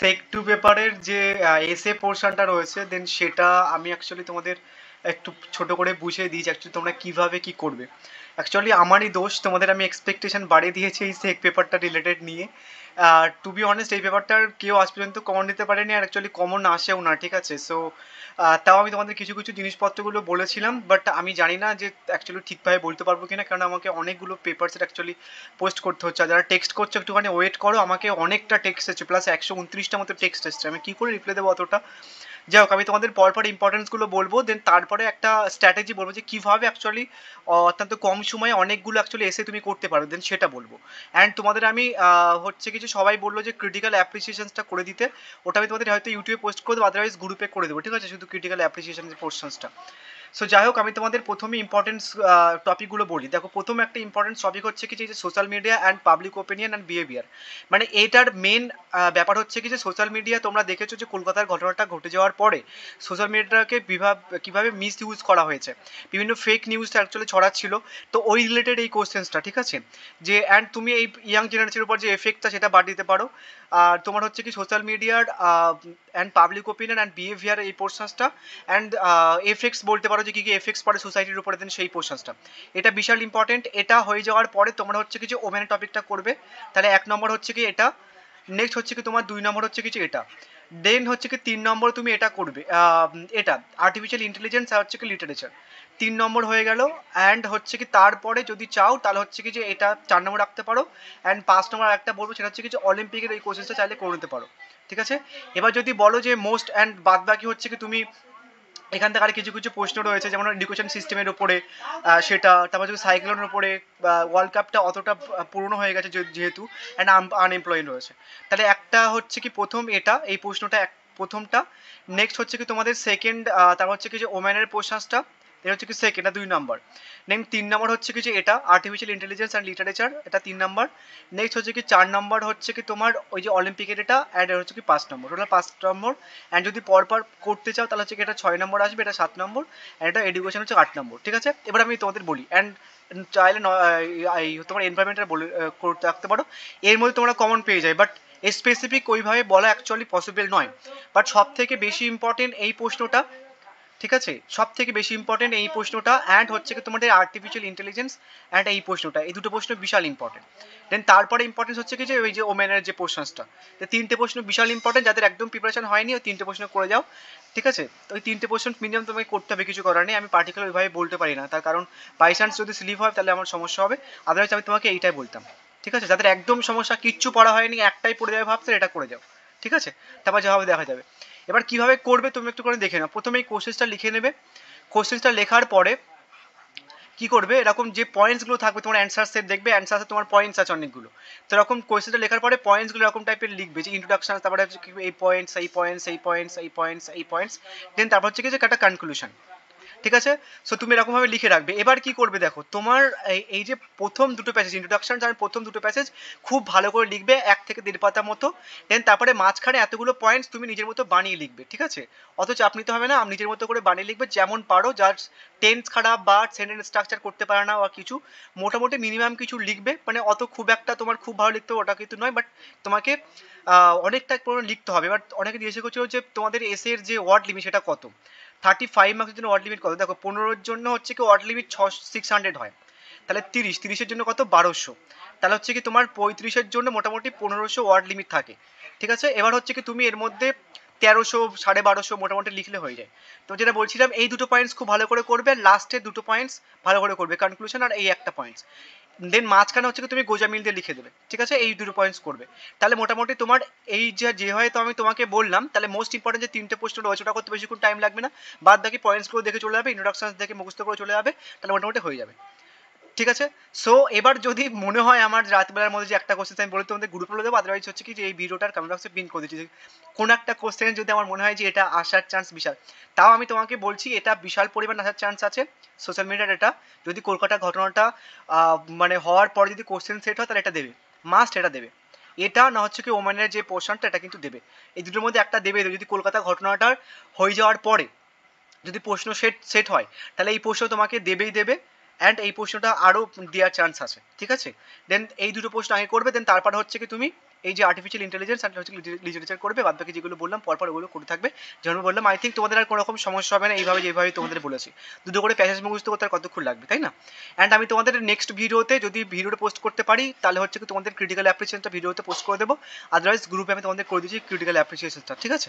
সেক two পেপারের যে এসে পোর্শনটা রয়েছে দেন সেটা আমি অ্যাকচুয়ালি তোমাদের একটু ছোট করে বুঝিয়ে দিয়েছি অ্যাকচুয়ালি তোমরা কিভাবে কি করবে অ্যাকচুয়ালি আমারই দোষ তোমাদের আমি এক্সপেকটেশন বাড়িয়ে দিয়েছি এই সেক পেপারটা রিলেটেড নিয়ে টু বি অনেস্ট এই পেপারটার কেউ আজ পর্যন্ত কমন দিতে পারেনি আর অ্যাকচুয়ালি কমন আসেও না ঠিক আছে সো তাও আমি তোমাদের কিছু কিছু জিনিসপত্রগুলো বলেছিলাম বাট আমি জানি না যে অ্যাকচুয়ালি ঠিকভাবে বলতে পারবো কিনা কারণ আমাকে অনেকগুলো পেপারসের অ্যাকচুয়ালি পোস্ট করতে হচ্ছে যারা টেক্সট করছে একটুখানি ওয়েট করো আমাকে অনেকটা টেক্সট এসেছে প্লাস একশো উনত্রিশটা মতো টেক্সট এসেছে আমি কী করে রিপ্লাই দেবো অতটা যাই হোক আমি তোমাদের পরপর ইম্পর্টেন্সগুলো বলবো দেন তারপরে একটা স্ট্র্যাটেজি বলবো যে কীভাবে অ্যাকচুয়ালি অত্যন্ত কম সময়ে অনেকগুলো অ্যাকচুয়ালি এসে তুমি করতে পারো দেন সেটা বলবো অ্যান্ড তোমাদের আমি হচ্ছে কিছু সবাই বললো যে ক্রিটিক্যাল অ্যাপ্রিসিয়েশনসটা করে দিতে ওটা আমি তোমাদের হয়তো ইউটিউবে পোস্ট করে দেবো আদারওয়াইজ গ্রুপে করে দেবো ঠিক আছে শুধু ক্রিটিক্যাল অ্যাপ্রিসিয়েশন পোর্শনসটা সো যাই হোক আমি তোমাদের প্রথমে ইম্পর্টেন্স টপিকগুলো বলি দেখো প্রথম একটা ইম্পর্টেন্ট টপিক হচ্ছে কি যে social media and public opinion and behaviour মানে এটার মেন ব্যাপার হচ্ছে কি যে সোশ্যাল মিডিয়া তোমরা দেখেছো যে কলকাতার ঘটনাটা ঘটে যাওয়ার পরে সোশ্যাল মিডিয়াটাকে বিভাব কীভাবে মিস ইউজ করা হয়েছে বিভিন্ন ফেক নিউজটা অ্যাকচুয়ালি ছড়াচ্ছিল তো ওই রিলেটেড এই কোশ্চেন্সটা ঠিক আছে যে অ্যান্ড তুমি এই ইয়াং জেনারেশনের উপর যে এফেক্টটা সেটা বাদ দিতে পারো আর তোমার হচ্ছে কি সোশ্যাল মিডিয়ার and public opinion and behaviour এই পোর্শনসটা অ্যান্ড এফেক্টস বলতে পারো করো যে কি কি এফেক্টস পড়ে সোসাইটির উপরে দেন সেই পোর্শনসটা এটা বিশাল ইম্পর্টেন্ট এটা হয়ে যাওয়ার পরে তোমরা হচ্ছে কি যে ওমেনের টপিকটা করবে তাহলে এক নম্বর হচ্ছে কি এটা নেক্সট হচ্ছে কি তোমার দুই নম্বর হচ্ছে কিছু এটা দেন হচ্ছে কি তিন নম্বর তুমি এটা করবে এটা আর্টিফিশিয়াল ইন্টেলিজেন্স আর হচ্ছে কি লিটারেচার তিন নম্বর হয়ে গেল অ্যান্ড হচ্ছে কি তারপরে যদি চাও তাহলে হচ্ছে কি যে এটা চার নম্বর রাখতে পারো অ্যান্ড পাঁচ নম্বর একটা বলবো সেটা হচ্ছে কি যে অলিম্পিকের এই কোশ্চেনটা চাইলে করে নিতে পারো ঠিক আছে এবার যদি বলো যে মোস্ট অ্যান্ড বাদ বাকি হচ্ছে কি তুমি এখান থেকে আর কিছু কিছু প্রশ্ন রয়েছে যেমন এডুকেশন সিস্টেমের উপরে সেটা তারপর যদি সাইক্লোনের উপরে ওয়ার্ল্ড কাপটা অতটা পুরনো হয়ে গেছে যেহেতু অ্যান্ড আনএমপ্লয়েড রয়েছে তাহলে একটা হচ্ছে কি প্রথম এটা এই প্রশ্নটা এক প্রথমটা নেক্সট হচ্ছে কি তোমাদের সেকেন্ড তারপর হচ্ছে কি যে ওম্যানের পোশাসটা এটা হচ্ছে কি সেকেন্ড এটা দুই নাম্বার নেম তিন নাম্বার হচ্ছে কি যে এটা আর্টিফিশিয়াল ইন্টেলিজেন্স অ্যান্ড লিটারেচার এটা তিন নাম্বার নেক্সট হচ্ছে কি চার নাম্বার হচ্ছে কি তোমার ওই যে অলিম্পিকের এটা অ্যাড হচ্ছে কি পাঁচ নম্বর ওটা পাঁচ নম্বর অ্যান্ড যদি পরপর করতে চাও তাহলে হচ্ছে কি এটা ছয় নম্বর আসবে এটা সাত নম্বর অ্যান্ড এটা এডুকেশন হচ্ছে আট নম্বর ঠিক আছে এবার আমি তোমাদের বলি অ্যান্ড চাইলে তোমার এনভায়রনমেন্টটা বলে করতে রাখতে পারো এর মধ্যে তোমরা কমন পেয়ে যায় বাট স্পেসিফিক ওইভাবে বলা অ্যাকচুয়ালি পসিবল নয় বাট সব থেকে বেশি ইম্পর্টেন্ট এই প্রশ্নটা ঠিক আছে সব থেকে বেশি ইম্পর্টেন্ট এই প্রশ্নটা অ্যান্ড হচ্ছে কি তোমাদের আর্টিফিশিয়াল ইন্টেলিজেন্স অ্যান্ড এই প্রশ্নটা এই দুটো প্রশ্ন বিশাল ইম্পর্টেন্ট দেন তারপরে ইম্পর্টেন্স হচ্ছে কি যে ওই যে ওমেনের যে পোর্শনসটা তো তিনটে প্রশ্ন বিশাল ইম্পর্টেন্ট যাদের একদম প্রিপারেশন হয়নি ওই তিনটে প্রশ্ন করে যাও ঠিক আছে তো ওই তিনটে প্রশ্ন মিনিমাম তোমাকে করতে হবে কিছু করার নেই আমি পার্টিকুলার ওইভাবে বলতে পারি না তার কারণ বাই চান্স যদি স্লিপ হয় তাহলে আমার সমস্যা হবে আদারওয়াইজ আমি তোমাকে এইটাই বলতাম ঠিক আছে যাদের একদম সমস্যা কিচ্ছু পড়া হয়নি একটাই পড়ে যাবে ভাবছে এটা করে যাও ঠিক আছে তারপর যা হবে দেখা যাবে এবার কিভাবে করবে তুমি একটু করে দেখে নাও প্রথমে এই কোশ্চেনটা লিখে নেবে কোশ্চেনটা লেখার পরে কি করবে এরকম যে পয়েন্টসগুলো থাকবে তোমার অ্যান্সার সেট দেখবে অ্যান্সার তোমার পয়েন্টস আছে অনেকগুলো তো এরকম কোয়েশ্চেনটা লেখার পরে পয়েন্টসগুলো এরকম টাইপের লিখবে যে ইন্ট্রোডাকশন তারপরে হচ্ছে এই পয়েন্টস এই পয়েন্টস এই পয়েন্টস এই পয়েন্টস এই পয়েন্টস দেন তারপর হচ্ছে কি যে একটা কনক্লুশন ঠিক আছে সো তুমি এরকমভাবে লিখে রাখবে এবার কি করবে দেখো তোমার এই যে প্রথম দুটো প্যাসেজ ইন্ট্রোডাকশন আর প্রথম দুটো প্যাসেজ খুব ভালো করে লিখবে এক থেকে দেড় পাতা মতো দেন তারপরে মাঝখানে এতগুলো পয়েন্টস তুমি নিজের মতো বানিয়ে লিখবে ঠিক আছে অথচ আপনি তো হবে না আমি নিজের মতো করে বানিয়ে লিখবে যেমন পারো যার টেন্স খারাপ বা সেন্টেন্স স্ট্রাকচার করতে পারে না বা কিছু মোটামুটি মিনিমাম কিছু লিখবে মানে অত খুব একটা তোমার খুব ভালো লিখতে ওটা কিন্তু নয় বাট তোমাকে অনেকটা পরিমাণ লিখতে হবে বাট অনেকে জিজ্ঞেস করছিল যে তোমাদের এসের যে ওয়ার্ড লিমিট সেটা কত থার্টি ফাইভ মার্কসের জন্য ওয়ার্ড লিমিট কত দেখো পনেরোর জন্য হচ্ছে কি ওয়ার্ড লিমিট ছ সিক্স হান্ড্রেড হয় তাহলে তিরিশ তিরিশের জন্য কত বারোশো তাহলে হচ্ছে কি তোমার পঁয়ত্রিশের জন্য মোটামুটি পনেরোশো ওয়ার্ড লিমিট থাকে ঠিক আছে এবার হচ্ছে কি তুমি এর মধ্যে তেরোশো সাড়ে বারোশো মোটামুটি লিখলে হয়ে যায় তো যেটা বলছিলাম এই দুটো পয়েন্টস খুব ভালো করে করবে লাস্টের দুটো পয়েন্টস ভালো করে করবে কনক্লুশন আর এই একটা পয়েন্টস দেন মাঝখানে হচ্ছে তুমি গোজা মিল দিয়ে লিখে দেবে ঠিক আছে এই দুটো পয়েন্টস করবে তাহলে মোটামুটি তোমার এই যে যে হয়তো আমি তোমাকে বললাম তাহলে মোস্ট ইম্পর্টেন্ট যে তিনটে প্রশ্ন রয়েছে ওটা করতে বেশিক্ষণ টাইম লাগবে না বাদ বাকি পয়েন্টসগুলো দেখে চলে যাবে ইন্ট্রোডাকশন দেখে মুখস্থ করে চলে যাবে তাহলে মোটামুটি হয়ে যাবে ঠিক আছে সো এবার যদি মনে হয় আমার রাতবেলার মধ্যে যে একটা কোশ্চেন আমি বলে তোমাদের গ্রুপে বলে দেবো আদারওয়াইজ হচ্ছে কি যে এই ভিডিওটার কমেন্ট বক্সে পিন করে দিচ্ছি কোনো একটা কোশ্চেন যদি আমার মনে হয় যে এটা আসার চান্স বিশাল তাও আমি তোমাকে বলছি এটা বিশাল পরিমাণ আসার চান্স আছে সোশ্যাল মিডিয়ার এটা যদি কলকাতা ঘটনাটা মানে হওয়ার পরে যদি কোশ্চেন সেট হয় তাহলে এটা দেবে মাস্ট এটা দেবে এটা না হচ্ছে কি ওমেনের যে পোর্শনটা এটা কিন্তু দেবে এই দুটোর মধ্যে একটা দেবে যদি কলকাতা ঘটনাটার হয়ে যাওয়ার পরে যদি প্রশ্ন সেট সেট হয় তাহলে এই প্রশ্ন তোমাকে দেবেই দেবে অ্যান্ড এই প্রশ্নটা আরও দেওয়ার চান্স আছে ঠিক আছে দেন এই দুটো প্রশ্ন আগে করবে দেন তারপর হচ্ছে কি তুমি এই যে আর্টিফিশিয়াল ইন্টেলিজেন্স অ্যান্ড হচ্ছে লিটারেচার করবে বাদ বাকি যেগুলো বললাম পরপর ওগুলো করে থাকবে যেমন বললাম আই থিঙ্ক তোমাদের আর কোনো রকম সমস্যা হবে না এইভাবে যেভাবে তোমাদের বলেছি দুটো করে প্যাসেজ মুখস্থ করতে আর কতক্ষণ লাগবে তাই না অ্যান্ড আমি তোমাদের নেক্সট ভিডিওতে যদি ভিডিওটা পোস্ট করতে পারি তাহলে হচ্ছে কি তোমাদের ক্রিটিক্যাল অ্যাপ্রিসিয়েশনটা ভিডিওতে পোস্ট করে দেবো আদারওয়াইজ গ্রুপে আমি তোমাদের করে দিচ্ছি ক্রিটিক্যাল অ্যাপ্রিসিয়েশনটা ঠিক আছে